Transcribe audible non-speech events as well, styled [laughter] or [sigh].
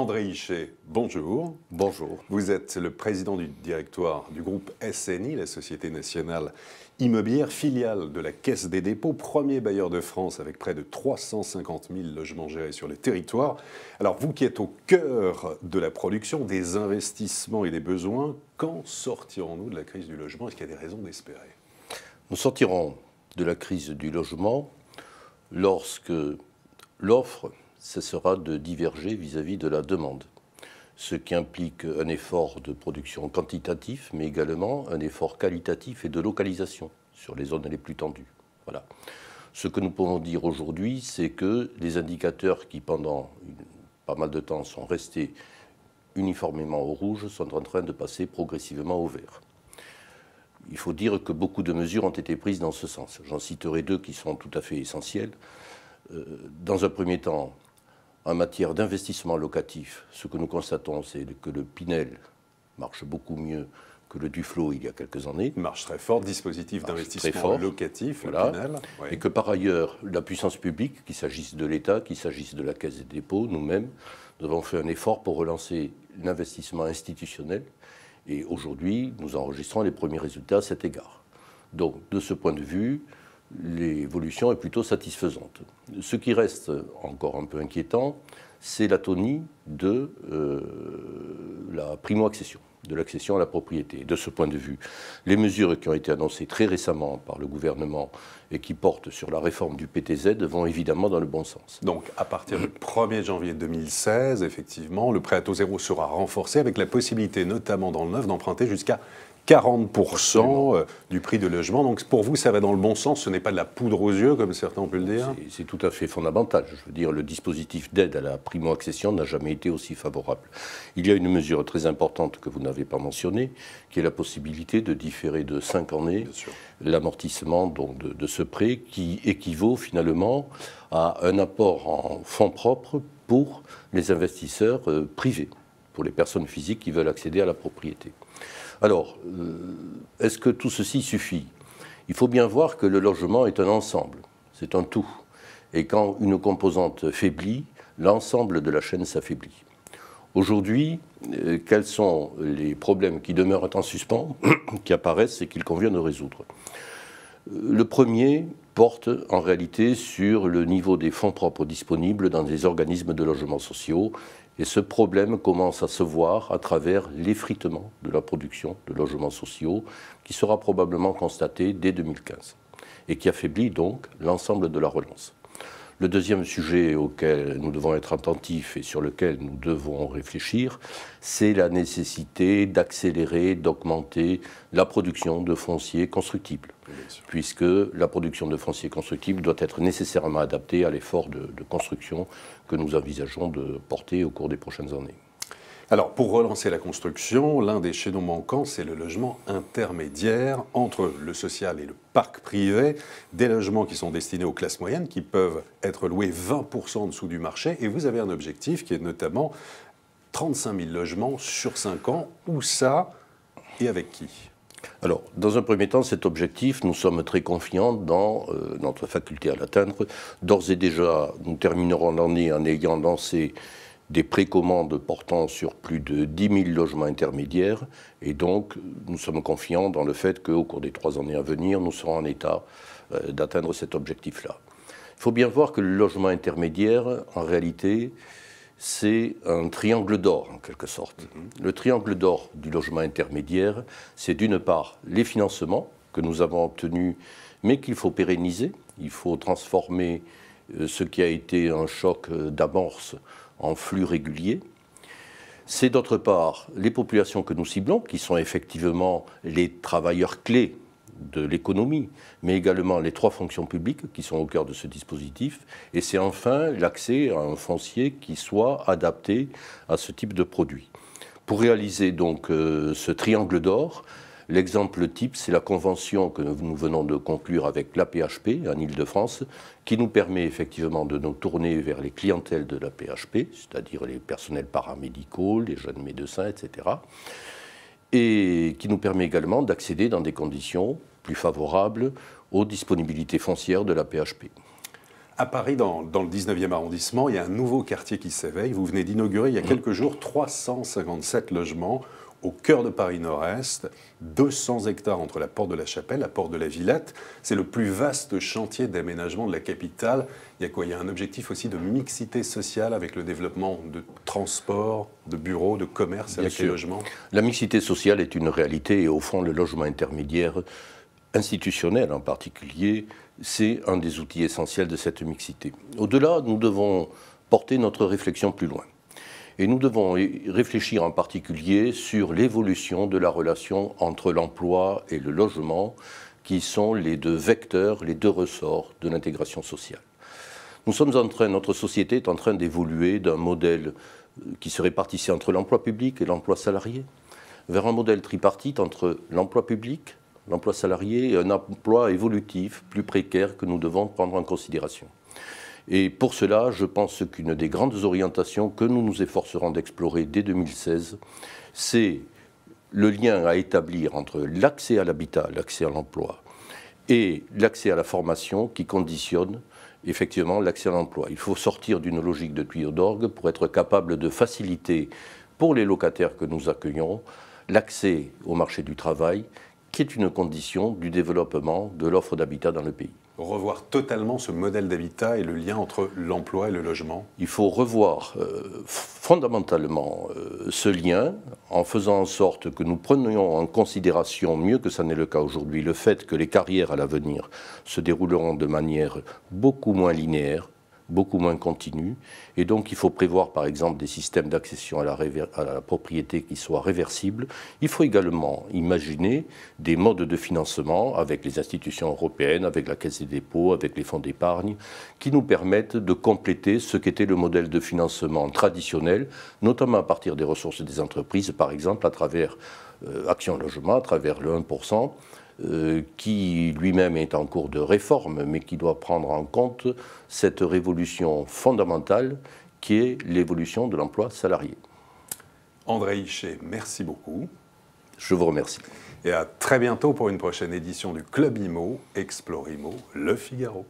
André Hichet, bonjour. Bonjour. Vous êtes le président du directoire du groupe SNI, la Société nationale immobilière, filiale de la Caisse des dépôts, premier bailleur de France avec près de 350 000 logements gérés sur le territoire. Alors vous qui êtes au cœur de la production, des investissements et des besoins, quand sortirons-nous de la crise du logement Est-ce qu'il y a des raisons d'espérer Nous sortirons de la crise du logement lorsque l'offre cessera de diverger vis-à-vis de la demande, ce qui implique un effort de production quantitatif, mais également un effort qualitatif et de localisation sur les zones les plus tendues. Voilà. Ce que nous pouvons dire aujourd'hui, c'est que les indicateurs qui, pendant pas mal de temps, sont restés uniformément au rouge, sont en train de passer progressivement au vert. Il faut dire que beaucoup de mesures ont été prises dans ce sens. J'en citerai deux qui sont tout à fait essentielles. Euh, dans un premier temps, en matière d'investissement locatif, ce que nous constatons, c'est que le Pinel marche beaucoup mieux que le Duflo il y a quelques années. marche très fort, dispositif d'investissement locatif, le Pinel. Et que par ailleurs, la puissance publique, qu'il s'agisse de l'État, qu'il s'agisse de la Caisse des dépôts, nous-mêmes, nous avons fait un effort pour relancer l'investissement institutionnel. Et aujourd'hui, nous enregistrons les premiers résultats à cet égard. Donc, de ce point de vue, l'évolution est plutôt satisfaisante. Ce qui reste encore un peu inquiétant, c'est l'atonie de euh, la primo-accession, de l'accession à la propriété. De ce point de vue, les mesures qui ont été annoncées très récemment par le gouvernement et qui portent sur la réforme du PTZ vont évidemment dans le bon sens. Donc à partir du 1er janvier 2016, effectivement, le prêt à taux zéro sera renforcé avec la possibilité, notamment dans le neuf, d'emprunter jusqu'à 40% euh, du prix de logement. Donc pour vous, ça va dans le bon sens, ce n'est pas de la poudre aux yeux, comme certains ont pu le dire C'est tout à fait fondamental. Je veux dire, le dispositif d'aide à la primo-accession n'a jamais été aussi favorable. Il y a une mesure très importante que vous n'avez pas mentionnée, qui est la possibilité de différer de 5 années l'amortissement de, de ce prêt, qui équivaut finalement à un apport en fonds propres pour les investisseurs euh, privés pour les personnes physiques qui veulent accéder à la propriété. Alors, euh, est-ce que tout ceci suffit Il faut bien voir que le logement est un ensemble, c'est un tout. Et quand une composante faiblit, l'ensemble de la chaîne s'affaiblit. Aujourd'hui, euh, quels sont les problèmes qui demeurent en suspens, [coughs] qui apparaissent et qu'il convient de résoudre le premier porte en réalité sur le niveau des fonds propres disponibles dans les organismes de logements sociaux. Et ce problème commence à se voir à travers l'effritement de la production de logements sociaux qui sera probablement constaté dès 2015 et qui affaiblit donc l'ensemble de la relance. Le deuxième sujet auquel nous devons être attentifs et sur lequel nous devons réfléchir, c'est la nécessité d'accélérer, d'augmenter la production de fonciers constructibles puisque la production de foncier constructible doit être nécessairement adaptée à l'effort de, de construction que nous envisageons de porter au cours des prochaines années. Alors, pour relancer la construction, l'un des chaînons manquants, c'est le logement intermédiaire entre le social et le parc privé, des logements qui sont destinés aux classes moyennes, qui peuvent être loués 20% en dessous du marché. Et vous avez un objectif qui est notamment 35 000 logements sur 5 ans. Où ça et avec qui alors, dans un premier temps, cet objectif, nous sommes très confiants dans euh, notre faculté à l'atteindre. D'ores et déjà, nous terminerons l'année en ayant lancé des précommandes portant sur plus de 10 000 logements intermédiaires. Et donc, nous sommes confiants dans le fait qu'au cours des trois années à venir, nous serons en état euh, d'atteindre cet objectif-là. Il faut bien voir que le logement intermédiaire, en réalité, c'est un triangle d'or, en quelque sorte. Mhm. Le triangle d'or du logement intermédiaire, c'est d'une part les financements que nous avons obtenus, mais qu'il faut pérenniser. Il faut transformer euh, ce qui a été un choc euh, d'amorce en flux régulier. C'est d'autre part les populations que nous ciblons, qui sont effectivement les travailleurs clés de l'économie, mais également les trois fonctions publiques qui sont au cœur de ce dispositif. Et c'est enfin l'accès à un foncier qui soit adapté à ce type de produit. Pour réaliser donc euh, ce triangle d'or, L'exemple type, c'est la convention que nous venons de conclure avec l'APHP en Ile-de-France, qui nous permet effectivement de nous tourner vers les clientèles de l'APHP, c'est-à-dire les personnels paramédicaux, les jeunes médecins, etc. Et qui nous permet également d'accéder dans des conditions plus favorable aux disponibilités foncières de la PHP. À Paris, dans, le 19e arrondissement, il y a un nouveau quartier qui s'éveille. Vous venez d'inaugurer il y a mmh. quelques jours 357 logements au cœur de Paris Nord-Est, 200 hectares entre la porte de la Chapelle, la porte de la Villette. C'est le plus vaste chantier d'aménagement de la capitale. Il y a quoi Il y a un objectif aussi de mixité sociale avec le développement de transports, de bureaux, de commerces avec les logements La mixité sociale est une réalité et au fond le logement intermédiaire institutionnel en particulier, c'est un des outils essentiels de cette mixité. Au-delà, nous devons porter notre réflexion plus loin. Et nous devons réfléchir en particulier sur l'évolution de la relation entre l'emploi et le logement, qui sont les deux vecteurs, les deux ressorts de l'intégration sociale. Nous sommes en train, notre société est en train d'évoluer d'un modèle euh, qui se répartissait entre l'emploi public et l'emploi salarié, vers un modèle tripartite entre l'emploi public, L'emploi salarié est un emploi évolutif, plus précaire, que nous devons prendre en considération. Et pour cela, je pense qu'une des grandes orientations que nous nous efforcerons d'explorer dès 2016, c'est le lien à établir entre l'accès à l'habitat, l'accès à l'emploi, et l'accès à la formation qui conditionne effectivement l'accès à l'emploi. Il faut sortir d'une logique de tuyau d'orgue pour être capable de faciliter pour les locataires que nous accueillons l'accès au marché du travail qui est une condition du développement de l'offre d'habitat dans le pays. Revoir totalement ce modèle d'habitat et le lien entre l'emploi et le logement Il faut revoir euh, fondamentalement euh, ce lien en faisant en sorte que nous prenions en considération, mieux que ça n'est le cas aujourd'hui, le fait que les carrières à l'avenir se dérouleront de manière beaucoup moins linéaire, beaucoup moins continue. Et donc, il faut prévoir, par exemple, des systèmes d'accession à, la propriété qui soient réversibles. Il faut également imaginer des modes de financement avec les institutions européennes, avec la Caisse des dépôts, avec les fonds d'épargne, qui nous permettent de compléter ce qu'était le modèle de financement traditionnel, notamment à partir des ressources des entreprises, par exemple, à travers euh, Action Logement, à travers le 1%. Euh, qui lui-même est en cours de réforme, mais qui doit prendre en compte cette révolution fondamentale qui est l'évolution de l'emploi salarié. André Hichet, merci beaucoup. Je vous remercie. Et à très bientôt pour une prochaine édition du Club IMO, Explore IMO, Le Figaro.